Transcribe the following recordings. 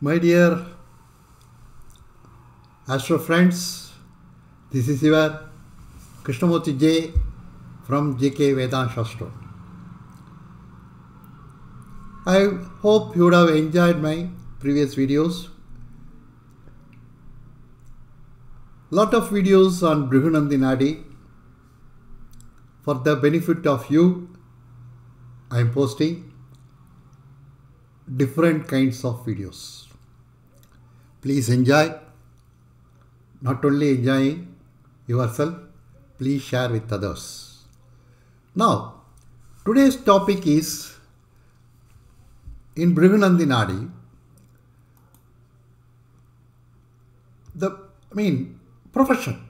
My dear astro friends, this is your Krishnamurti J from JK Vedanta Shastro. I hope you would have enjoyed my previous videos. Lot of videos on Brihunandi Nadi. For the benefit of you, I am posting different kinds of videos. Please enjoy. Not only enjoying yourself, please share with others. Now, today's topic is in Brigunandi Nadi. The I mean profession.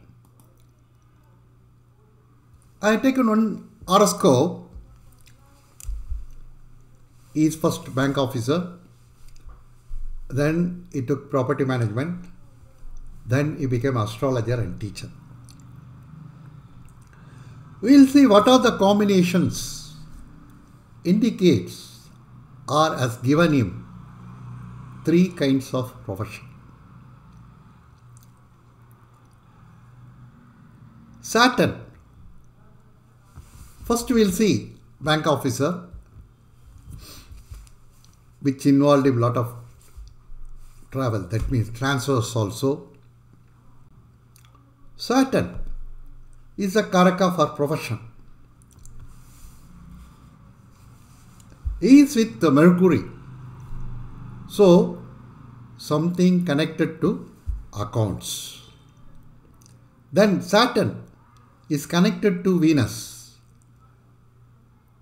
I have taken one horoscope. He is first bank officer, then he took property management. Then he became astrologer and teacher. We'll see what are the combinations indicates or has given him three kinds of profession. Saturn. First we'll see bank officer which involved him lot of travel that means transverse also. Saturn is a Karaka for profession. He is with Mercury. So something connected to accounts. Then Saturn is connected to Venus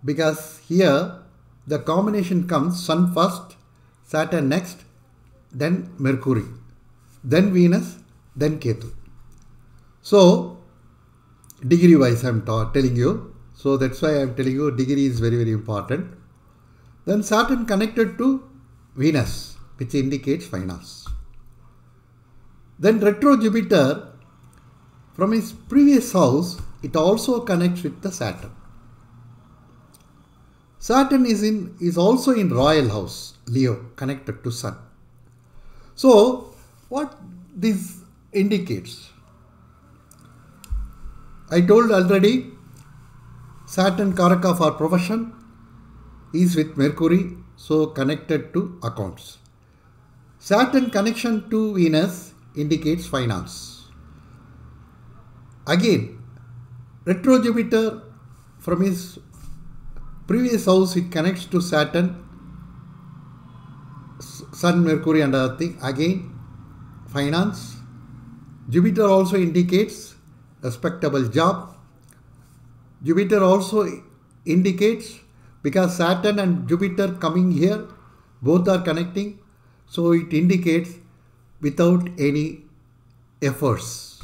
because here the combination comes Sun first, Saturn next, then Mercury, then Venus, then Ketu. So, degree wise I am telling you. So, that's why I am telling you degree is very, very important. Then Saturn connected to Venus, which indicates finance. Then retro Jupiter from his previous house, it also connects with the Saturn. Saturn is in is also in royal house, Leo, connected to Sun. So, what this indicates? I told already Saturn Karaka for profession is with Mercury, so connected to accounts. Saturn connection to Venus indicates finance. Again, retro Jupiter from his previous house it connects to Saturn Sun, Mercury, and other thing Again, finance. Jupiter also indicates respectable job. Jupiter also indicates because Saturn and Jupiter coming here, both are connecting. So it indicates without any efforts.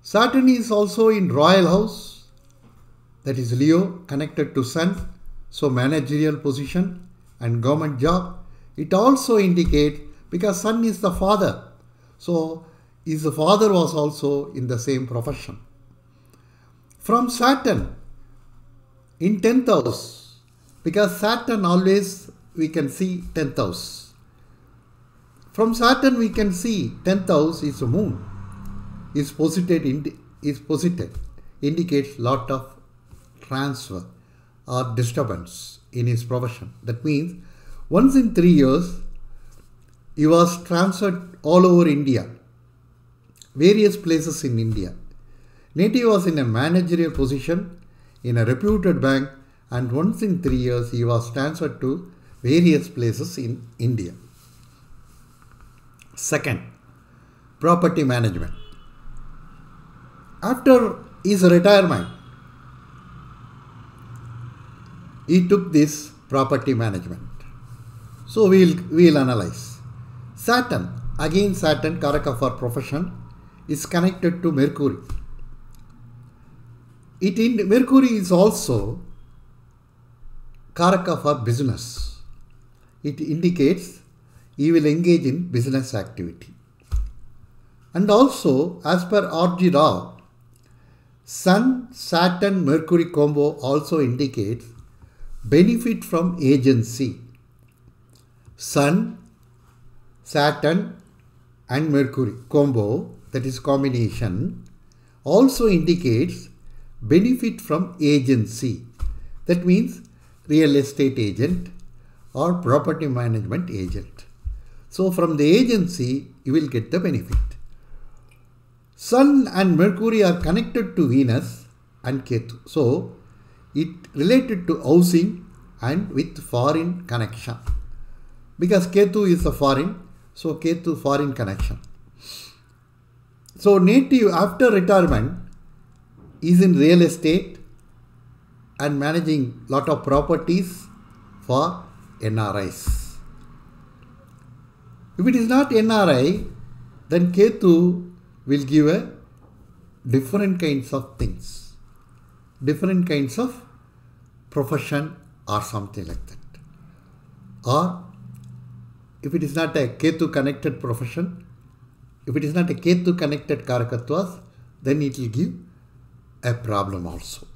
Saturn is also in royal house, that is Leo, connected to Sun, so managerial position and government job. It also indicates because son is the father. So his father was also in the same profession. From Saturn in 10th house, because Saturn always we can see 10th house. From Saturn we can see 10th house is a moon, is posited, indi is posited, indicates lot of transfer or disturbance in his profession. That means once in three years, he was transferred all over India, various places in India. Native was in a managerial position in a reputed bank, and once in three years, he was transferred to various places in India. Second, property management. After his retirement, he took this property management. So we'll, we'll analyze. Saturn, again Saturn, Karak of our profession, is connected to Mercury. It in, Mercury is also karaka for business. It indicates he will engage in business activity. And also, as per R.G. Rao, Sun, Saturn, Mercury combo also indicates benefit from agency Sun, Saturn, and Mercury combo, that is combination, also indicates benefit from agency. That means real estate agent or property management agent. So from the agency, you will get the benefit. Sun and Mercury are connected to Venus and Ketu. So it related to housing and with foreign connection because K2 is a foreign, so K2 foreign connection. So native after retirement is in real estate and managing lot of properties for NRIs. If it is not NRI, then K2 will give a different kinds of things, different kinds of profession or something like that. Or if it is not a Ketu connected profession, if it is not a Ketu connected Karakattvas, then it will give a problem also.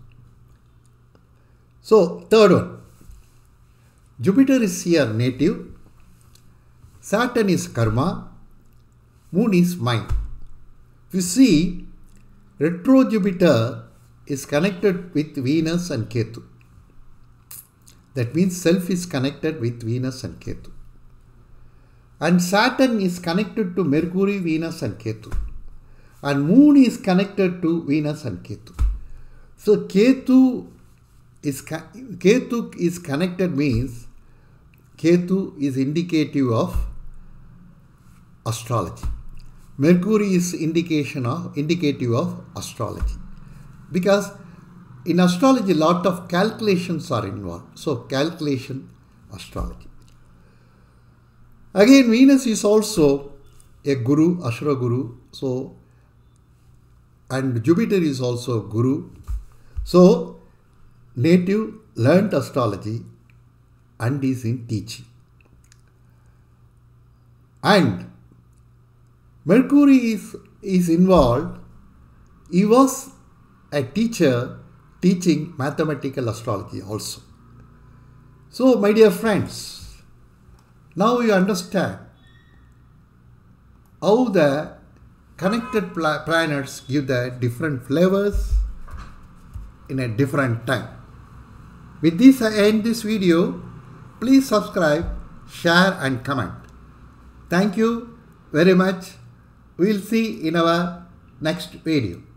So, third one Jupiter is here native, Saturn is karma, moon is mind. You see, retro Jupiter is connected with Venus and Ketu. That means self is connected with Venus and Ketu. And Saturn is connected to Mercury, Venus and Ketu. And Moon is connected to Venus and Ketu. So Ketu is, Ketu is connected means Ketu is indicative of astrology. Mercury is indication of indicative of astrology because in astrology lot of calculations are involved. So calculation astrology. Again, Venus is also a Guru, Ashra Guru. So, and Jupiter is also Guru. So, native learned astrology and is in teaching. And Mercury is, is involved. He was a teacher teaching mathematical astrology also. So, my dear friends, now you understand how the connected planets give the different flavors in a different time. With this I end this video. Please subscribe, share and comment. Thank you very much. We will see in our next video.